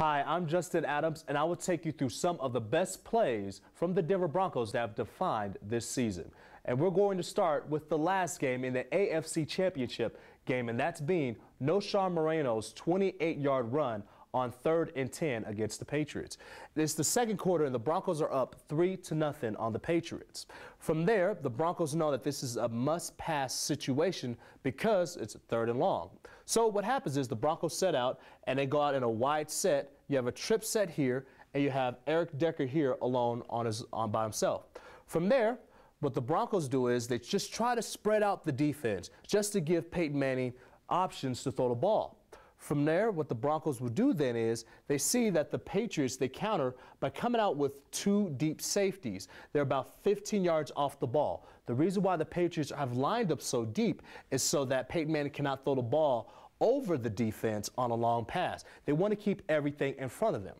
Hi, I'm Justin Adams, and I will take you through some of the best plays from the Denver Broncos that have defined this season. And we're going to start with the last game in the AFC Championship game, and that's being Sean Moreno's 28 yard run on third and 10 against the Patriots. It's the second quarter, and the Broncos are up three to nothing on the Patriots. From there, the Broncos know that this is a must pass situation because it's third and long. So what happens is the Broncos set out and they go out in a wide set. You have a trip set here, and you have Eric Decker here alone on his on by himself. From there, what the Broncos do is they just try to spread out the defense just to give Peyton Manning options to throw the ball. From there, what the Broncos will do then is they see that the Patriots, they counter by coming out with two deep safeties. They're about 15 yards off the ball. The reason why the Patriots have lined up so deep is so that Peyton Manning cannot throw the ball over the defense on a long pass. They want to keep everything in front of them.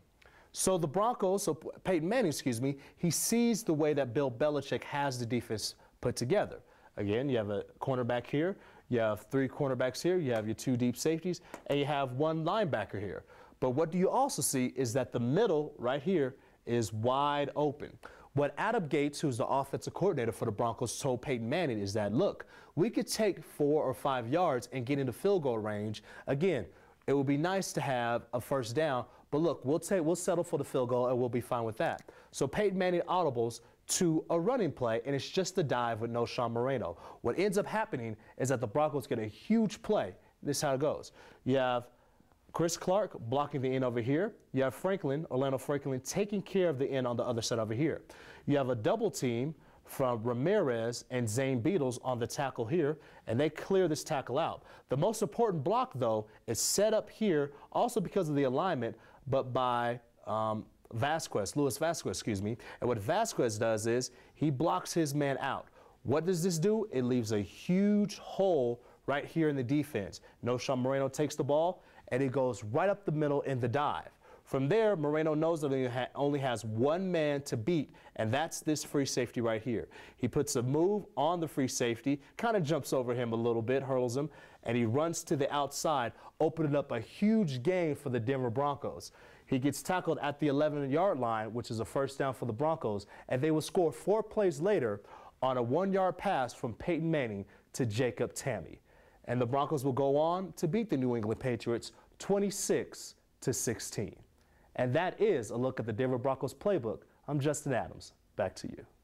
So the Broncos, so Peyton Manning, excuse me, he sees the way that Bill Belichick has the defense put together. Again, you have a cornerback here, you have three cornerbacks here, you have your two deep safeties, and you have one linebacker here. But what do you also see is that the middle right here is wide open. What Adam Gates, who's the offensive coordinator for the Broncos, told Peyton Manning is that, look, we could take four or five yards and get into field goal range. Again, it would be nice to have a first down, but look, we'll take we'll settle for the field goal and we'll be fine with that. So Peyton Manning audibles to a running play, and it's just a dive with no Sean Moreno. What ends up happening is that the Broncos get a huge play. This is how it goes. You have Chris Clark blocking the end over here. You have Franklin, Orlando Franklin, taking care of the end on the other side over here. You have a double team from Ramirez and Zane Beatles on the tackle here, and they clear this tackle out. The most important block, though, is set up here, also because of the alignment, but by um, Vasquez, Luis Vasquez, excuse me. And what Vasquez does is he blocks his man out. What does this do? It leaves a huge hole right here in the defense. No Sean Moreno takes the ball and he goes right up the middle in the dive. From there, Moreno knows that he ha only has one man to beat, and that's this free safety right here. He puts a move on the free safety, kind of jumps over him a little bit, hurls him, and he runs to the outside, opening up a huge gain for the Denver Broncos. He gets tackled at the 11 yard line, which is a first down for the Broncos, and they will score four plays later on a one yard pass from Peyton Manning to Jacob Tammy. And the Broncos will go on to beat the New England Patriots 26 to 16. And that is a look at the Denver Broncos playbook. I'm Justin Adams. Back to you.